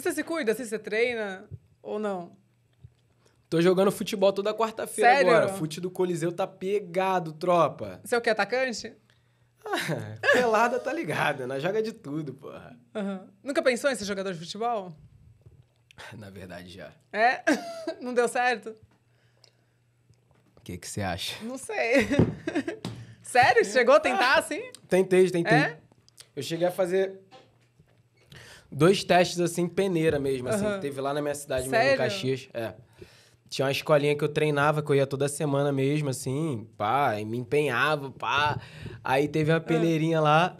Você se cuida assim? Você treina ou não? Tô jogando futebol toda quarta-feira agora. Fute do Coliseu tá pegado, tropa. Você é o que, atacante? Ah, pelada tá ligada, nós né? joga de tudo, porra. Uhum. Nunca pensou em ser jogador de futebol? Na verdade, já. É? Não deu certo? O que você acha? Não sei. Sério? Chegou a tentar assim? Tentei, tentei. É? Eu cheguei a fazer dois testes assim, peneira mesmo, assim, uhum. que teve lá na minha cidade Sério? mesmo, em Caxias. É. Tinha uma escolinha que eu treinava, que eu ia toda semana mesmo, assim, pá, e me empenhava, pá. Aí teve uma ah. peneirinha lá.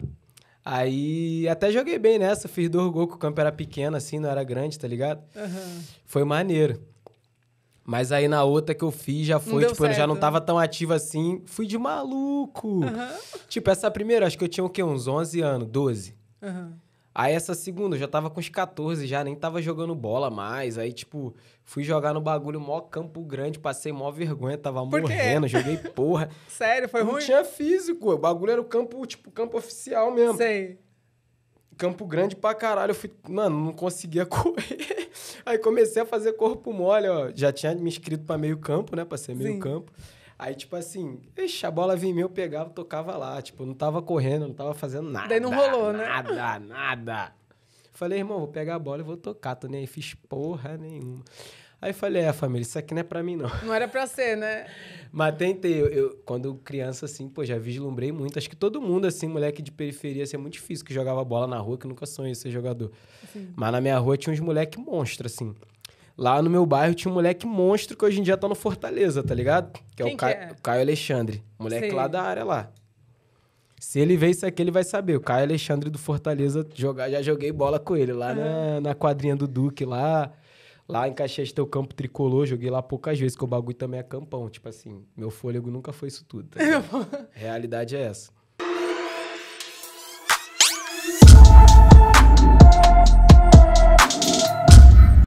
Aí até joguei bem nessa, fiz do gol, que o campo era pequeno, assim, não era grande, tá ligado? Uhum. Foi maneiro. Mas aí na outra que eu fiz, já foi, tipo, certo. eu já não tava tão ativo assim. Fui de maluco. Uhum. Tipo, essa primeira, acho que eu tinha o quê? Uns 11 anos, 12. Uhum. Aí essa segunda eu já tava com os 14, já nem tava jogando bola mais. Aí, tipo, fui jogar no bagulho mó campo grande, passei mó vergonha, tava morrendo, joguei porra. Sério, foi não ruim? Não tinha físico, o bagulho era o campo, tipo, campo oficial mesmo. Sei. Campo grande pra caralho, eu fui, mano, não conseguia correr. Aí comecei a fazer corpo mole, ó. Já tinha me inscrito pra meio campo, né, pra ser meio Sim. campo. Aí, tipo assim, ixi, a bola vinha em mim, eu pegava, tocava lá. Tipo, não tava correndo, não tava fazendo nada. Daí não rolou, nada, né? Nada, nada. Falei, irmão, vou pegar a bola e vou tocar. Tô nem aí, fiz porra nenhuma. Aí falei, é, família, isso aqui não é pra mim, não. Não era pra ser, né? Mas tentei. Eu, eu, quando criança, assim, pô, já vislumbrei muito. Acho que todo mundo, assim, moleque de periferia, assim, é muito difícil que jogava bola na rua, que nunca sonhei ser jogador. Sim. Mas na minha rua tinha uns moleque monstro, assim. Lá no meu bairro tinha um moleque monstro que hoje em dia tá no Fortaleza, tá ligado? Que Quem é o, é? Caio Alexandre. Moleque Sim. lá da área lá. Se ele ver isso aqui, ele vai saber. O Caio Alexandre do Fortaleza jogar, já joguei bola com ele lá uhum. na, na quadrinha do Duque, lá. Lá em Caxias tem o campo tricolor, joguei lá poucas vezes, que o bagulho também é campão. Tipo assim, meu fôlego nunca foi isso tudo. Tá? Realidade é essa.